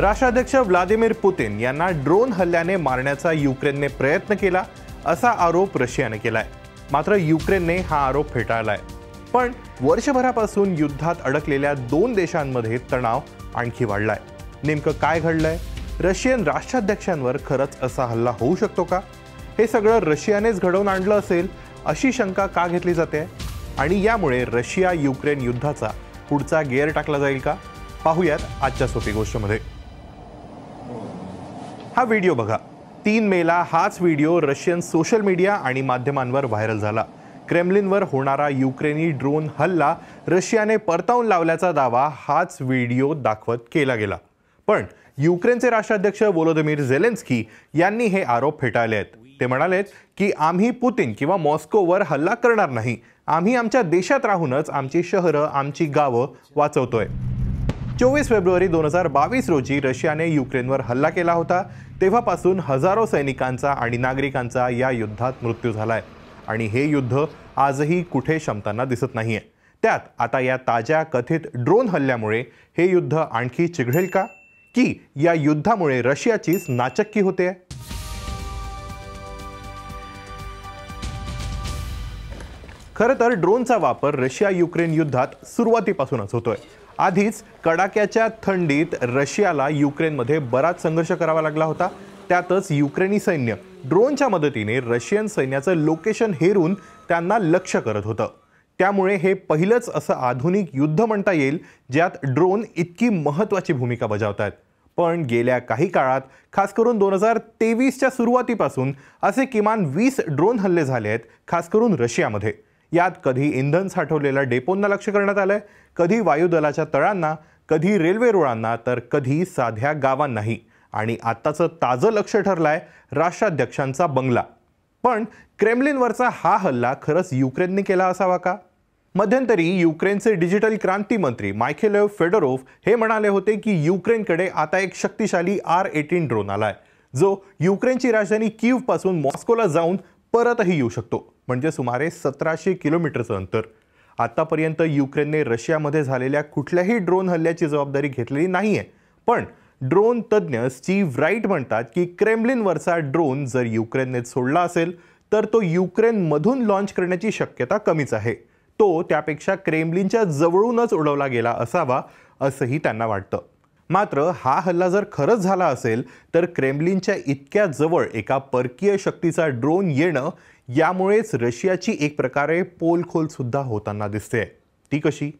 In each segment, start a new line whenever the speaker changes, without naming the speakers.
राष्ट्राध्यक्ष Vladimir Putin यांना drone हल्ल्याने मारण्याचा युक्रेनने प्रयत्न केला असा आरोप रशियाने केलाय मात्र युक्रेनने हा आरोप फेटाळलाय पण वर्षभरापासून युद्धात अडकलेल्या दोन देशांमध्ये तणाव आणखी वाढलाय नेमकं काय घडलंय रशियन राष्ट्राध्यक्षांवर खरंच असा हल्ला होऊ शकतो का हे सगळं रशियानेच घडवून आणलं असेल अशी शंका का घेतली जाते आणि यामुळे रशिया युक्रेन युद्धाचा पुढचा गेअर टाकला जाईल का पाहूयात आजच्या सोपी गोष्टमध्ये हा व्हिडिओ बघा तीन मेला हाच व्हिडिओ रशियन सोशल मीडिया आणि माध्यमांवर व्हायरल झाला क्रेमलिनवर होणारा युक्रेनी ड्रोन हल्ला रशियाने परतावून लावल्याचा दावा हाच व्हिडिओ दाखवत केला गेला पण युक्रेनचे राष्ट्राध्यक्ष वोलोदिमीर झेलेन्स्की यांनी हे आरोप फेटाळले आहेत ते म्हणालेत की आम्ही पुतीन किंवा मॉस्कोवर हल्ला करणार नाही आम्ही आमच्या देशात राहूनच आमची शहरं आमची गावं वाचवतोय चोवीस फेब्रुवारी दोन हजार बावीस रोजी रशियाने युक्रेनवर हल्ला केला होता तेव्हापासून हजारो सैनिकांचा आणि नागरिकांचा या युद्धात मृत्यू झाला आहे आणि हे युद्ध आजही कुठे शमताना दिसत नाही आहे त्यात आता या ताज्या कथित ड्रोन हल्ल्यामुळे हे युद्ध आणखी चिघळेल का की या युद्धामुळे रशियाचीच नाचक्की होते खरं तर ड्रोनचा वापर रशिया युक्रेन युद्धात सुरुवातीपासूनच होतोय आधीच कडाक्याच्या थंडीत रशियाला युक्रेनमध्ये बराच संघर्ष करावा लागला होता त्यातच युक्रेनी सैन्य ड्रोनच्या मदतीने रशियन सैन्याचं लोकेशन हेरून त्यांना लक्ष करत होतं त्यामुळे हे पहिलंच असं आधुनिक युद्ध म्हणता येईल ज्यात ड्रोन इतकी महत्त्वाची भूमिका बजावत आहेत पण गेल्या काही काळात खास करून दोन हजार तेवीसच्या सुरुवातीपासून असे किमान वीस ड्रोन हल्ले झाले आहेत खास करून रशियामध्ये यात कधी इंधन साठवलेल्या डेपोंना लक्ष करण्यात आलंय कधी वायुदलाच्या तळांना कधी रेल्वे रुळांना तर कधी साध्या गावांनाही आणि आत्ताचं ताजं लक्ष ठरलं राष्ट्राध्यक्षांचा बंगला पण क्रेमलिनवरचा हा हल्ला खरंच युक्रेनने केला असावा का मध्यंतरी युक्रेनचे डिजिटल क्रांती मंत्री मायखेलेव फेडरोफ हे म्हणाले होते की युक्रेनकडे आता एक शक्तिशाली आर एटीन ड्रोन आला आहे जो युक्रेनची राजधानी पासून मॉस्कोला जाऊन परतही येऊ शकतो म्हणजे सुमारे सतराशे किलोमीटरचं अंतर आत्तापर्यंत युक्रेनने रशियामध्ये झालेल्या कुठल्याही ड्रोन हल्ल्याची जबाबदारी घेतलेली नाही आहे पण ड्रोन तज्ज्ञ स्टीव्ह राईट म्हणतात की क्रेमलिनवरचा ड्रोन जर युक्रेनने सोडला असेल तर तो युक्रेनमधून लॉन्च करण्याची शक्यता कमीच आहे तो त्यापेक्षा क्रेमलिनच्या जवळूनच उडवला गेला असावा असंही त्यांना वाटतं मात्र हा हल्ला जर खरंच झाला असेल तर क्रेमलिनच्या इतक्या जवळ एका परकीय शक्तीचा ड्रोन येणं यामुळेच रशियाची एक प्रकारे सुद्धा होताना दिसते ती कशी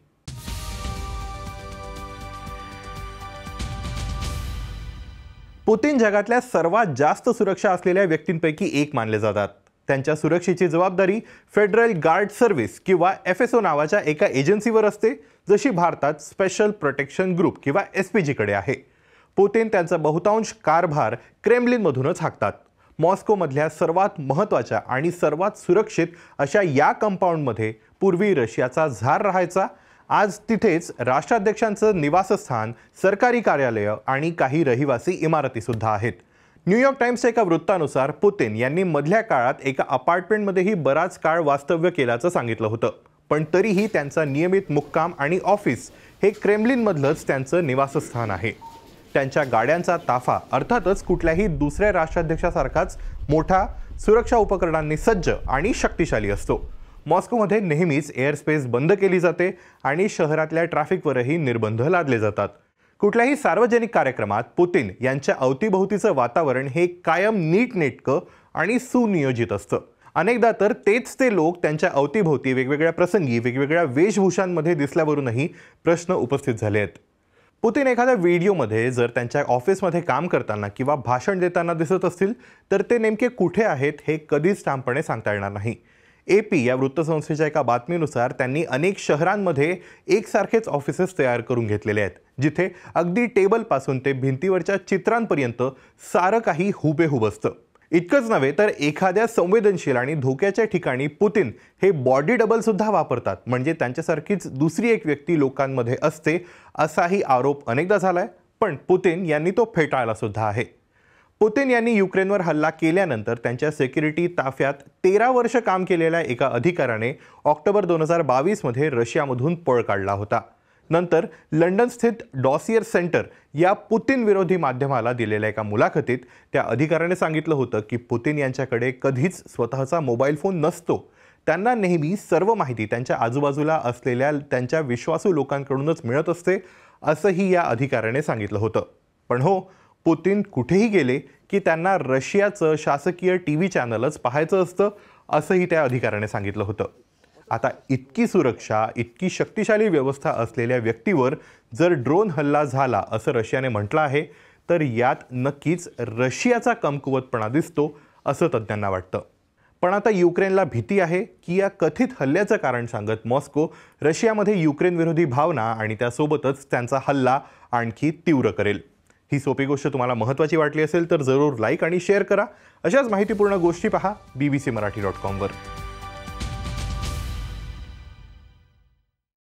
पुतीन जगातल्या सर्वात जास्त सुरक्षा असलेल्या व्यक्तींपैकी एक मानले जातात त्यांच्या सुरक्षेची जबाबदारी फेडरल गार्ड सर्व्हिस किंवा एफ एस ओ नावाच्या एका एजन्सीवर असते जशी भारतात स्पेशल प्रोटेक्शन ग्रुप किंवा एस पी जीकडे आहे पुतीन त्यांचा बहुतांश कारभार क्रेमलिनमधूनच हाकतात मॉस्कोमधल्या सर्वात महत्त्वाच्या आणि सर्वात सुरक्षित अशा या कंपाऊंडमध्ये पूर्वी रशियाचा झार राहायचा आज तिथेच राष्ट्राध्यक्षांचं निवासस्थान सरकारी कार्यालयं आणि काही रहिवासी इमारतीसुद्धा आहेत न्यूयॉर्क टाइम्स एका वृत्तानुसार पुतीन यांनी मधल्या काळात एका अपार्टमेंटमध्येही बराच काळ वास्तव्य केल्याचं सांगितलं होतं पण तरीही त्यांचा नियमित मुक्काम आणि ऑफिस हे क्रेमलिनमधलंच त्यांचं निवासस्थान आहे त्यांच्या गाड्यांचा ताफा अर्थातच कुठल्याही दुसऱ्या राष्ट्राध्यक्षासारखाच मोठा सुरक्षा उपकरणांनी सज्ज आणि शक्तिशाली असतो मॉस्कोमध्ये नेहमीच एअरस्पेस बंद केली जाते आणि शहरातल्या ट्रॅफिकवरही निर्बंध लादले जातात कुठल्याही सार्वजनिक कार्यक्रमात पुतीन यांच्या अवतीभोवतीचं वातावरण हे कायम नीटनेटकं आणि सुनियोजित असतं अनेकदा तर तेच ते लोक त्यांच्या अवतीभोवती वेगवेगळ्या प्रसंगी वेगवेगळ्या वेशभूषांमध्ये दिसल्यावरूनही प्रश्न उपस्थित झाले आहेत पुतीन एखाद्या व्हिडिओमध्ये जर त्यांच्या ऑफिसमध्ये काम करताना किंवा भाषण देताना दिसत असतील तर ते नेमके कुठे आहेत हे कधीच ठामपणे सांगता येणार नाही ए पी या वृत्तसंस्थेच्या एका बातमीनुसार त्यांनी अनेक शहरांमध्ये एकसारखेच ऑफिसेस तयार करून घेतलेले आहेत जिथे अगदी टेबलपासून ते भिंतीवरच्या चित्रांपर्यंत सारं काही हुबेहूब असतं इतकंच नव्हे तर एखाद्या संवेदनशील आणि धोक्याच्या ठिकाणी पुतीन हे बॉडी डबलसुद्धा वापरतात म्हणजे त्यांच्यासारखीच दुसरी एक व्यक्ती लोकांमध्ये असते असाही आरोप अनेकदा झाला आहे पण पुतीन यांनी तो फेटाळला सुद्धा आहे पुतीन यांनी युक्रेनवर हल्ला केल्यानंतर त्यांच्या सेक्युरिटी ताफ्यात तेरा वर्ष काम केलेल्या एका अधिकाऱ्याने ऑक्टोबर दोन हजार बावीसमध्ये रशियामधून पळ काढला होता नंतर लंडन स्थित डॉसियर सेंटर या पुतीन विरोधी माध्यमाला दिलेल्या एका मुलाखतीत त्या अधिकाऱ्याने सांगितलं होतं की पुतीन यांच्याकडे कधीच स्वतःचा मोबाईल फोन नसतो त्यांना नेहमी सर्व माहिती त्यांच्या आजूबाजूला असलेल्या त्यांच्या विश्वासू लोकांकडूनच मिळत असते असंही या अधिकाऱ्याने सांगितलं होतं पण हो पुतीन कुठेही गेले की त्यांना रशियाचं शासकीय टी व्ही चॅनलच पाहायचं असतं असंही त्या अधिकाऱ्याने सांगितलं होतं आता इतकी सुरक्षा इतकी शक्तिशाली व्यवस्था असलेल्या व्यक्तीवर जर ड्रोन हल्ला झाला असं रशियाने म्हटलं आहे तर यात नक्कीच रशियाचा कमकुवतपणा दिसतो असं तज्ज्ञांना वाटतं पण आता युक्रेनला भीती आहे की या कथित हल्ल्याचं कारण सांगत मॉस्को रशियामध्ये युक्रेनविरोधी भावना आणि त्यासोबतच त्यांचा हल्ला आणखी तीव्र करेल ही सोपी गोष्ट तुम्हाला महत्वाची वाटली असेल तर जरूर लाईक आणि शेअर करा अशाच माहितीपूर्ण गोष्टी पहा B B C Marathi dot कॉमवर